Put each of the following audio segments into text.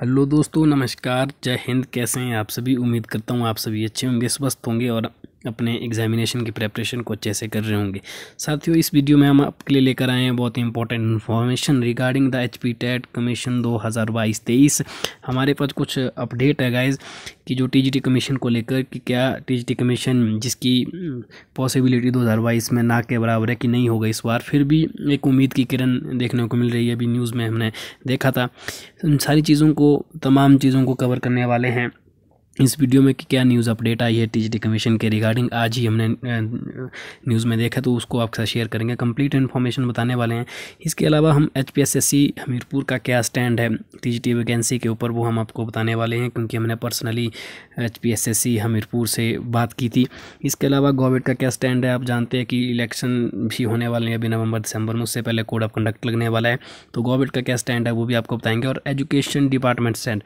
hello दोस्तों नमस्कार जय हिंद कैसे हैं आप सभी उम्मीद करता हूँ आप सभी अच्छे होंगे स्वस्थ होंगे और अपने एग्जामिनेशन की प्रेपरेशन को अच्छे से कर रहे होंगे साथियों इस वीडियो में हम आपके लिए लेकर आए हैं बहुत ही important information regarding the H P TET commission दो हज़ार बाईस तेईस हमारे पास कुछ अपडेट है गाइज कि जो टी जी टी कमीशन को लेकर कि क्या टी जी टी कमीशन जिसकी पॉसिबिलिटी हम्म, दो हज़ार बाईस में ना के बराबर है कि नहीं होगा इस बार फिर भी एक उम्मीद की किरण देखने को मिल रही है अभी न्यूज़ में हमने देखा था इन सारी चीज़ों को तमाम चीज़ों को कवर करने वाले हैं इस वीडियो में कि क्या न्यूज़ अपडेट आई है टीजीटी कमीशन के रिगार्डिंग आज ही हमने न्यूज़ में देखा तो उसको आपके साथ शेयर करेंगे कंप्लीट इन्फॉर्मेशन बताने वाले हैं इसके अलावा हम एच हमीरपुर का क्या स्टैंड है टीजीटी वैकेंसी के ऊपर वो हम आपको बताने वाले हैं क्योंकि हमने पर्सनली एच हमीरपुर से बात की थी इसके अलावा गवर्नमेंट का क्या स्टैंड है आप जानते हैं कि इलेक्शन भी होने वाले हैं अभी नवंबर दिसंबर में उससे पहले कोड ऑफ कंडक्ट लगने वाला है तो गवर्नमेंट का क्या स्टैंड है वो भी आपको बताएंगे और एजुकेशन डिपार्टमेंट स्टैंड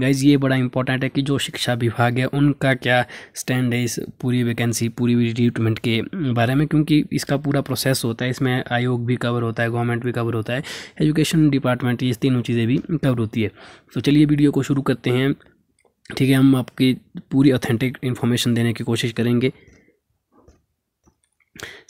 गाइज ये बड़ा इंपॉर्टेंट है कि जो शिक्षा शिक्षा विभाग है उनका क्या स्टैंड है इस पूरी वैकेंसी पूरी रिक्रूटमेंट के बारे में क्योंकि इसका पूरा प्रोसेस होता है इसमें आयोग भी कवर होता है गवर्नमेंट भी कवर होता है एजुकेशन डिपार्टमेंट ये तीनों चीज़ें भी कवर होती है तो चलिए वीडियो को शुरू करते हैं ठीक है हम आपकी पूरी ऑथेंटिक इन्फॉर्मेशन देने की कोशिश करेंगे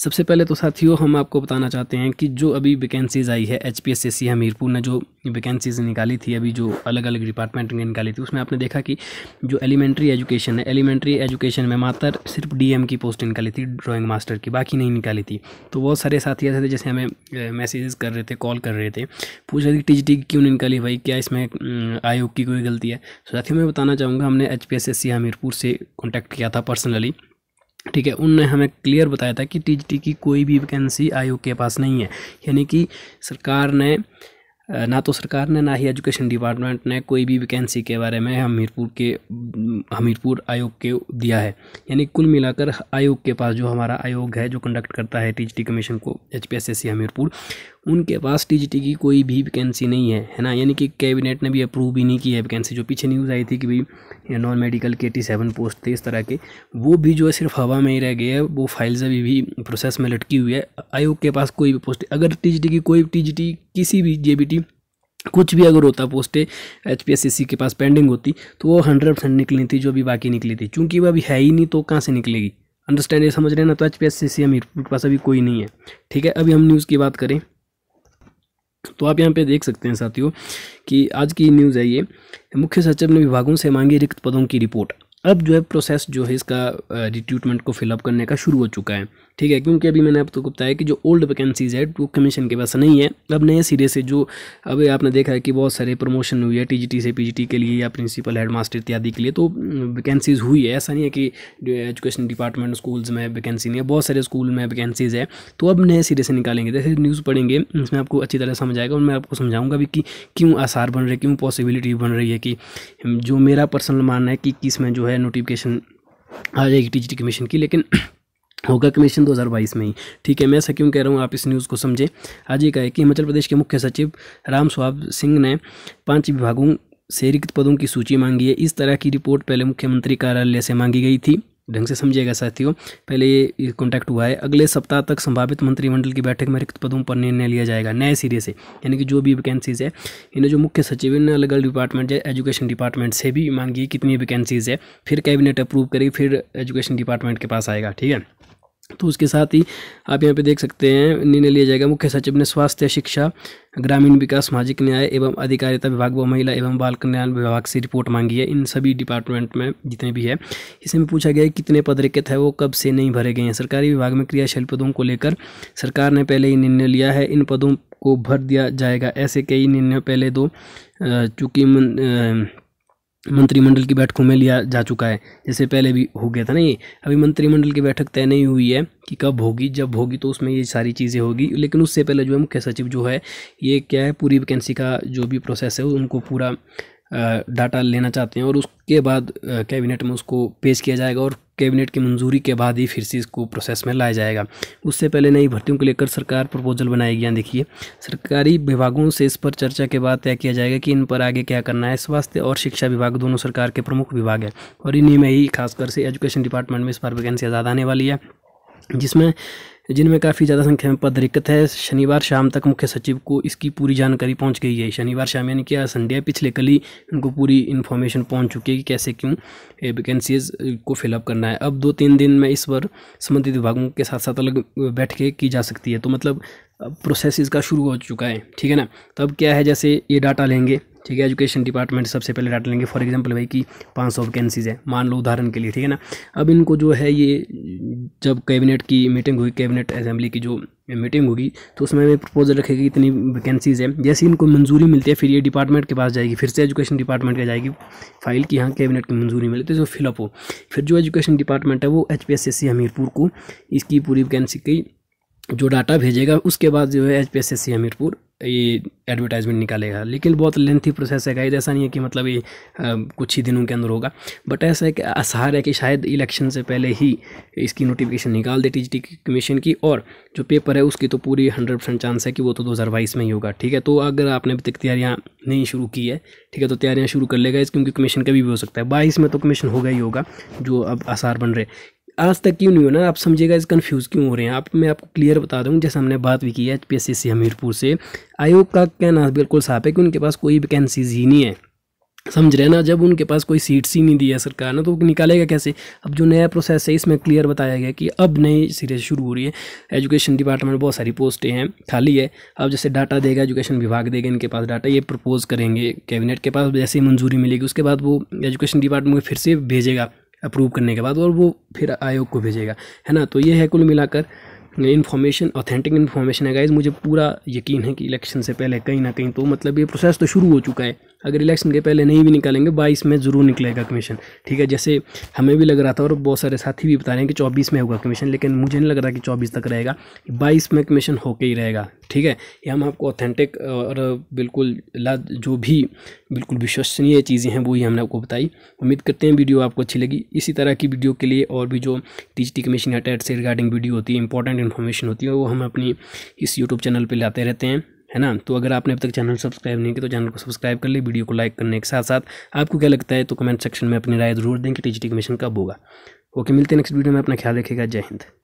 सबसे पहले तो साथियों हम आपको बताना चाहते हैं कि जो अभी वैकेंसीज़ आई है एच पी एस हमीरपुर ने जो वैकेंसीज़ निकाली थी अभी जो अलग अलग डिपार्टमेंट ने निकाली थी उसमें आपने देखा कि जो एलिमेंट्री एजुकेशन है एलिमेंट्री एजुकेशन में मात्र सिर्फ डी की पोस्ट निकाली थी ड्राॅइंग मास्टर की बाकी नहीं निकाली थी तो बहुत सारे साथी ऐसे थे जैसे हमें मैसेजेस कर रहे थे कॉल कर रहे थे पूछ रहे थे टी जी क्यों नहीं निकाली भाई क्या इसमें आयोग की कोई गलती है तो साथियों मैं बताना चाहूँगा हमने एच पी हमीरपुर से कॉन्टैक्ट किया था पर्सनली ठीक है उनने हमें क्लियर बताया था कि टीजीटी की कोई भी वैकेंसी आयोग के पास नहीं है यानी कि सरकार ने ना तो सरकार ने ना ही एजुकेशन डिपार्टमेंट ने कोई भी वैकेंसी के बारे में हमीरपुर के हमीरपुर आयोग के दिया है यानी कुल मिलाकर आयोग के पास जो हमारा आयोग है जो कंडक्ट करता है टीजीटी कमीशन को एच हमीरपुर उनके पास टीजीटी की कोई भी वैकेंसी नहीं है है ना यानी कि कैबिनेट ने भी अप्रूव ही नहीं की है वैकेंसी जो पीछे न्यूज़ आई थी कि भाई नॉन मेडिकल के एटी सेवन पोस्ट थे इस तरह के वो भी जो है सिर्फ हवा में ही रह गए हैं वो फाइल्स अभी भी प्रोसेस में लटकी हुई है आयोग के पास कोई भी पोस्ट अगर टी की कोई टी किसी भी जे कुछ भी अगर होता पोस्टें एच पी के पास पेंडिंग होती तो वो हंड्रेड परसेंट निकली थी जो अभी बाकी निकली थी चूँकि वो अभी है ही नहीं तो कहाँ से निकलेगी अंडरस्टैंड ये समझ रहे हैं ना तो H P S C C Hamirpur के पास अभी कोई नहीं है ठीक है अभी हम न्यूज़ की बात करें तो आप यहाँ पे देख सकते हैं साथियों कि आज की न्यूज़ है ये मुख्य सचिव ने विभागों से मांगी रिक्त पदों की रिपोर्ट अब जो है प्रोसेस जो है इसका रिक्रूटमेंट को फिलअप करने का शुरू हो चुका है ठीक है क्योंकि अभी मैंने आपको तो बताया कि जो ओल्ड वैकेंसीज़ है वो कमीशन के पास नहीं है अब नए सिरे से जो अभी आपने देखा है कि बहुत सारे प्रमोशन हुई है टीजीटी से पीजीटी के लिए या प्रिंसिपल हेडमास्टर इत्यादि के लिए तो वैकेंसीज़ हुई है ऐसा नहीं है कि एजुकेशन डिपार्टमेंट स्कूल्स में वैकेंसी नहीं है बहुत सारे स्कूल में वैकेंसीज़ है तो अब नए सिरे से निकालेंगे जैसे न्यूज़ पढ़ेंगे उसमें आपको अच्छी तरह समझ आएगा और मैं आपको समझाऊंगा भी कि क्यों आसार बन रहे क्यों पॉसिबिलिटी बन रही है कि जो मेरा पर्सनल मानना है कि किस में जो है है नोटिफिकेशन आ जाएगी टी कमीशन की लेकिन होगा कमीशन 2022 में ही ठीक है मैं ऐसा क्यों कह रहा हूँ आप इस न्यूज़ को समझें आज ये कहा कि हिमाचल प्रदेश के मुख्य सचिव राम स्वाब सिंह ने पांच विभागों से रिक्त पदों की सूची मांगी है इस तरह की रिपोर्ट पहले मुख्यमंत्री कार्यालय से मांगी गई थी ढंग से समझिएगा साथियों पहले ये कॉन्टैक्ट हुआ है अगले सप्ताह तक संभावित मंत्रिमंडल की बैठक में रिक्त पदों पर निर्णय लिया जाएगा नए सिरे से यानी कि जो भी वैकेंसीज़ है इन्हें जो मुख्य सचिव इन अलग अलग डिपार्टमेंट है एजुकेशन डिपार्टमेंट से भी मांगी कितनी वैकेंसीज़ है फिर कैबिनेट अप्रूव करेगी फिर एजुकेशन डिपार्टमेंट के पास आएगा ठीक है तो उसके साथ ही आप यहाँ पे देख सकते हैं निर्णय लिया जाएगा मुख्य सचिव ने स्वास्थ्य शिक्षा ग्रामीण विकास सामाजिक न्याय एवं अधिकारिता विभाग व महिला एवं बाल कल्याण विभाग से रिपोर्ट मांगी है इन सभी डिपार्टमेंट में जितने भी है इसमें पूछा गया है कितने पद रिक्त है वो कब से नहीं भरे गए हैं सरकारी विभाग में क्रियाशील पदों को लेकर सरकार ने पहले ही निर्णय लिया है इन पदों को भर दिया जाएगा ऐसे कई निर्णय पहले दो चूँकि मंत्रिमंडल की बैठकों में लिया जा चुका है जैसे पहले भी हो गया था ना ये अभी मंत्रिमंडल की बैठक तय नहीं हुई है कि कब होगी जब होगी तो उसमें ये सारी चीज़ें होगी लेकिन उससे पहले जो है मुख्य सचिव जो है ये क्या है पूरी वैकेंसी का जो भी प्रोसेस है उनको पूरा डाटा लेना चाहते हैं और उसके बाद कैबिनेट में उसको पेश किया जाएगा और कैबिनेट की मंजूरी के बाद ही फिर से इसको प्रोसेस में लाया जाएगा उससे पहले नई भर्तियों को लेकर सरकार प्रपोजल बनाएगी यहाँ देखिए सरकारी विभागों से इस पर चर्चा के बाद तय किया जाएगा कि इन पर आगे क्या करना है स्वास्थ्य और शिक्षा विभाग दोनों सरकार के प्रमुख विभाग हैं और इन्हीं में ही खासकर से एजुकेशन डिपार्टमेंट में इस पर वैकेंसियाँ ज़्यादा आने वाली है जिसमें जिनमें काफ़ी ज़्यादा संख्या में पद रिक्त है शनिवार शाम तक मुख्य सचिव को इसकी पूरी जानकारी पहुंच गई है शनिवार शाम यानी कि संडे है पिछले कल ही उनको पूरी इन्फॉर्मेशन पहुंच चुकी है कि कैसे क्यों वैकेंसीज को फिलअप करना है अब दो तीन दिन में इस पर संबंधित विभागों के साथ साथ अलग बैठ के की जा सकती है तो मतलब अब प्रोसेस इसका शुरू हो चुका है ठीक है ना तो अब क्या है जैसे ये डाटा लेंगे ठीक है एजुकेशन डिपार्टमेंट सबसे पहले डाटा लेंगे फॉर एग्जांपल भाई कि पाँच सौ वैकेंसीज है मान लो उदाहरण के लिए ठीक है ना अब इनको जो है ये जब कैबिनेट की मीटिंग हुई कैबिनेट असेंबली की जो मीटिंग होगी तो उसमें भी प्रपोजल रखेगी इतनी वैकेंसीज़ हैं जैसे इनको मंजूरी मिलती है फिर ये डिपार्टमेंट के पास जाएगी फिर से एजुकेशन डिपार्टमेंट के जाएगी फाइल की यहाँ कैबिनेट की मंजूरी मिलती है तो फिलअप हो फिर जो एजुकेशन डिपार्टमेंट है वो एच पी हमीरपुर को इसकी पूरी वैकेंसी की जो डाटा भेजेगा उसके बाद जो है H P S S C Hamirpur ये एडवर्टाइजमेंट निकालेगा लेकिन बहुत लेंथी प्रोसेस है गाइज ऐसा नहीं है कि मतलब ये कुछ ही दिनों के अंदर होगा बट ऐसा है कि आसार है कि शायद इलेक्शन से पहले ही इसकी नोटिफिकेशन निकाल दे टी कमीशन की और जो पेपर है उसकी तो पूरी हंड्रेड परसेंट चांस है कि वो तो दो हज़ार बाईस में ही होगा ठीक है तो अगर आपने अभी तक तैयारियाँ नहीं शुरू की है ठीक है तो तैयारियाँ शुरू कर लेगा इस क्योंकि कमीशन कभी भी हो सकता है बाईस में तो कमीशन होगा ही होगा जो अब आसार बन रहे आज तक क्यों नहीं हो ना आप समझिएगा इस कन्फ्यूज़ क्यों हो रहे हैं आप मैं आपको क्लियर बता दूँ जैसे हमने बात भी की है पी एस हमीरपुर से आयोग का कहना बिल्कुल साफ है कि उनके पास कोई वैकेंसीज ही नहीं है समझ रहे ना जब उनके पास कोई सीट्स ही नहीं दी है सरकार ने तो निकालेगा कैसे अब जो नया प्रोसेस है इसमें क्लियर बताया गया कि अब नई सीरीज शुरू हो रही है एजुकेशन डिपार्टमेंट बहुत सारी पोस्टें हैं खाली है अब जैसे डाटा देगा एजुकेशन विभाग देगा इनके पास डाटा ये प्रपोज करेंगे कैबिनेट के पास जैसे ही मंजूरी मिलेगी उसके बाद वो एजुकेशन डिपार्टमेंट फिर से भेजेगा अप्रूव करने के बाद और वो फिर आयोग को भेजेगा है ना तो ये है कुल मिलाकर इन्फॉर्मेशन ऑथेंटिक इन्फॉर्मेशन है गाइज मुझे पूरा यकीन है कि इलेक्शन से पहले कहीं ना कहीं तो मतलब ये प्रोसेस तो शुरू हो चुका है अगर इलेक्शन के पहले नहीं भी निकालेंगे बाईस में ज़रूर निकलेगा कमीशन ठीक है जैसे हमें भी लग रहा था और बहुत सारे साथी भी बता रहे हैं कि चौबीस में होगा कमीशन लेकिन मुझे नहीं लग रहा कि चौबीस तक रहेगा बाईस में कमीशन होके ही रहेगा ठीक है ये हम आपको ऑथेंटिक और बिल्कुल ला जो भी बिल्कुल विश्वसनीय चीज़ें हैं वही हमने आपको बताई उम्मीद करते हैं वीडियो आपको अच्छी लगी इसी तरह की वीडियो के लिए और भी जो टी कमीशन अटैट से रिगार्डिंग वीडियो होती है इंपॉर्टेंट इन्फॉर्मेशन होती है वो हम अपनी इस यूट्यूब चैनल पर लाते रहते हैं है ना तो अगर आपने अब तक चैनल सब्सक्राइब नहीं किया तो चैनल को सब्सक्राइब कर ले वीडियो को लाइक करने के साथ साथ आपको क्या लगता है तो कमेंट सेक्शन में अपनी राय जरूर दें कि टीजीटी कमीशन कब होगा ओके मिलते हैं नेक्स्ट वीडियो में अपना ख्याल रखेगा जय हिंद